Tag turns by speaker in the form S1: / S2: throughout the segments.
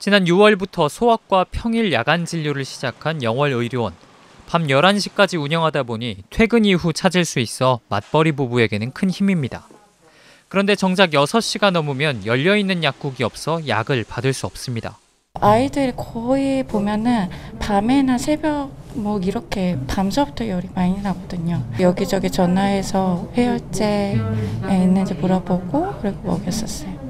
S1: 지난 6월부터 소아과 평일 야간 진료를 시작한 영월의료원. 밤 11시까지 운영하다 보니 퇴근 이후 찾을 수 있어 맞벌이 부부에게는 큰 힘입니다. 그런데 정작 6시가 넘으면 열려있는 약국이 없어 약을 받을 수 없습니다.
S2: 아이들 거의 보면은 밤에나 새벽 뭐 이렇게 밤서부터 열이 많이 나거든요. 여기저기 전화해서 해열제 있는지 물어보고 그리고 먹였었어요.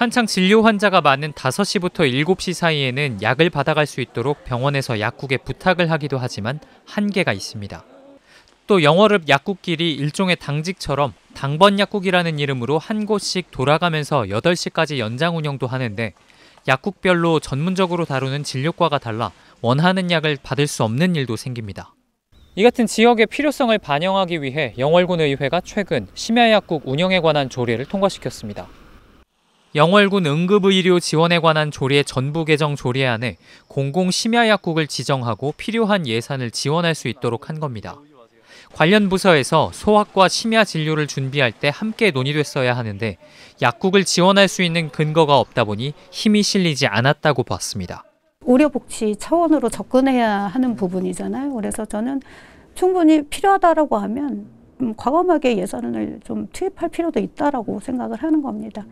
S1: 한창 진료 환자가 많은 5시부터 7시 사이에는 약을 받아갈 수 있도록 병원에서 약국에 부탁을 하기도 하지만 한계가 있습니다. 또 영월읍 약국끼리 일종의 당직처럼 당번 약국이라는 이름으로 한 곳씩 돌아가면서 8시까지 연장 운영도 하는데 약국별로 전문적으로 다루는 진료과가 달라 원하는 약을 받을 수 없는 일도 생깁니다. 이 같은 지역의 필요성을 반영하기 위해 영월군 의회가 최근 심야약국 운영에 관한 조례를 통과시켰습니다. 영월군 응급의료 지원에 관한 조례 전부 개정 조례안에 공공심야약국을 지정하고 필요한 예산을 지원할 수 있도록 한 겁니다. 관련 부서에서 소학과 심야 진료를 준비할 때 함께 논의됐어야 하는데 약국을 지원할 수 있는 근거가 없다 보니 힘이 실리지 않았다고 봤습니다.
S3: 의료복지 차원으로 접근해야 하는 부분이잖아요. 그래서 저는 충분히 필요하다고 하면 과감하게 예산을 좀 투입할 필요도 있다고 생각을 하는 겁니다.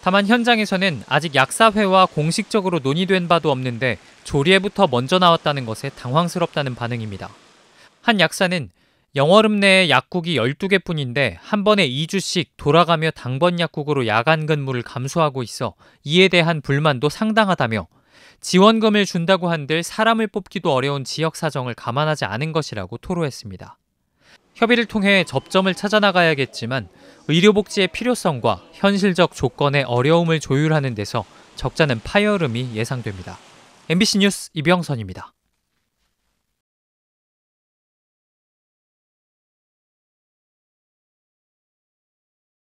S1: 다만 현장에서는 아직 약사회와 공식적으로 논의된 바도 없는데 조리에부터 먼저 나왔다는 것에 당황스럽다는 반응입니다. 한 약사는 영월읍 내에 약국이 12개 뿐인데 한 번에 2주씩 돌아가며 당번 약국으로 야간 근무를 감수하고 있어 이에 대한 불만도 상당하다며 지원금을 준다고 한들 사람을 뽑기도 어려운 지역 사정을 감안하지 않은 것이라고 토로했습니다. 협의를 통해 접점을 찾아나가야겠지만 의료복지의 필요성과 현실적 조건의 어려움을 조율하는 데서 적잖은 파열음이 예상됩니다. MBC 뉴스 이병선입니다.